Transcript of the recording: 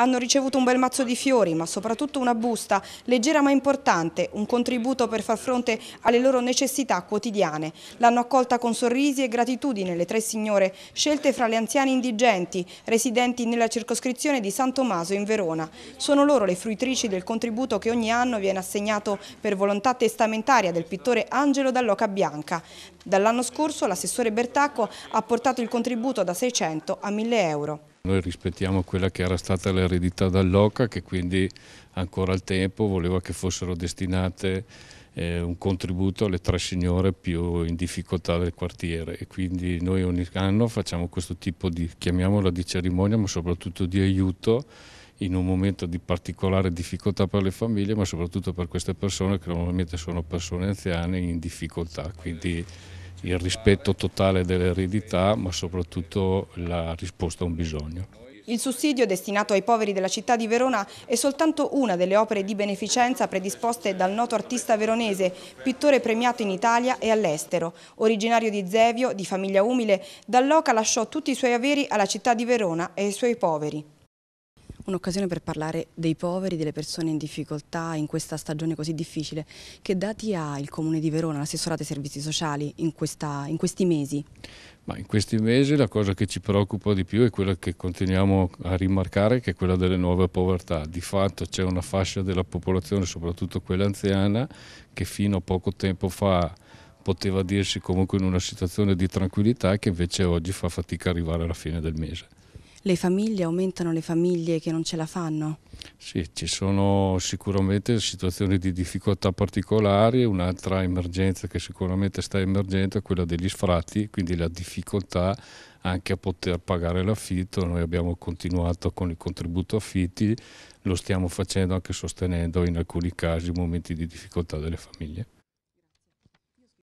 hanno ricevuto un bel mazzo di fiori, ma soprattutto una busta, leggera ma importante, un contributo per far fronte alle loro necessità quotidiane. L'hanno accolta con sorrisi e gratitudine le tre signore, scelte fra le anziane indigenti, residenti nella circoscrizione di San Tommaso in Verona. Sono loro le fruitrici del contributo che ogni anno viene assegnato per volontà testamentaria del pittore Angelo Dalloca Bianca. Dall'anno scorso l'assessore Bertacco ha portato il contributo da 600 a 1000 euro. Noi rispettiamo quella che era stata l'eredità dall'OCA che quindi ancora al tempo voleva che fossero destinate eh, un contributo alle tre signore più in difficoltà del quartiere e quindi noi ogni anno facciamo questo tipo di, chiamiamola di cerimonia ma soprattutto di aiuto in un momento di particolare difficoltà per le famiglie ma soprattutto per queste persone che normalmente sono persone anziane in difficoltà. Quindi il rispetto totale dell'eredità, ma soprattutto la risposta a un bisogno. Il sussidio destinato ai poveri della città di Verona è soltanto una delle opere di beneficenza predisposte dal noto artista veronese, pittore premiato in Italia e all'estero. Originario di Zevio, di famiglia umile, Dalloca lasciò tutti i suoi averi alla città di Verona e ai suoi poveri un'occasione per parlare dei poveri, delle persone in difficoltà in questa stagione così difficile. Che dati ha il Comune di Verona, l'assessorato ai servizi sociali in, questa, in questi mesi? Ma in questi mesi la cosa che ci preoccupa di più è quella che continuiamo a rimarcare, che è quella delle nuove povertà. Di fatto c'è una fascia della popolazione, soprattutto quella anziana, che fino a poco tempo fa poteva dirsi comunque in una situazione di tranquillità e che invece oggi fa fatica a arrivare alla fine del mese le famiglie, aumentano le famiglie che non ce la fanno? Sì, ci sono sicuramente situazioni di difficoltà particolari, un'altra emergenza che sicuramente sta emergendo è quella degli sfratti, quindi la difficoltà anche a poter pagare l'affitto, noi abbiamo continuato con il contributo affitti, lo stiamo facendo anche sostenendo in alcuni casi momenti di difficoltà delle famiglie.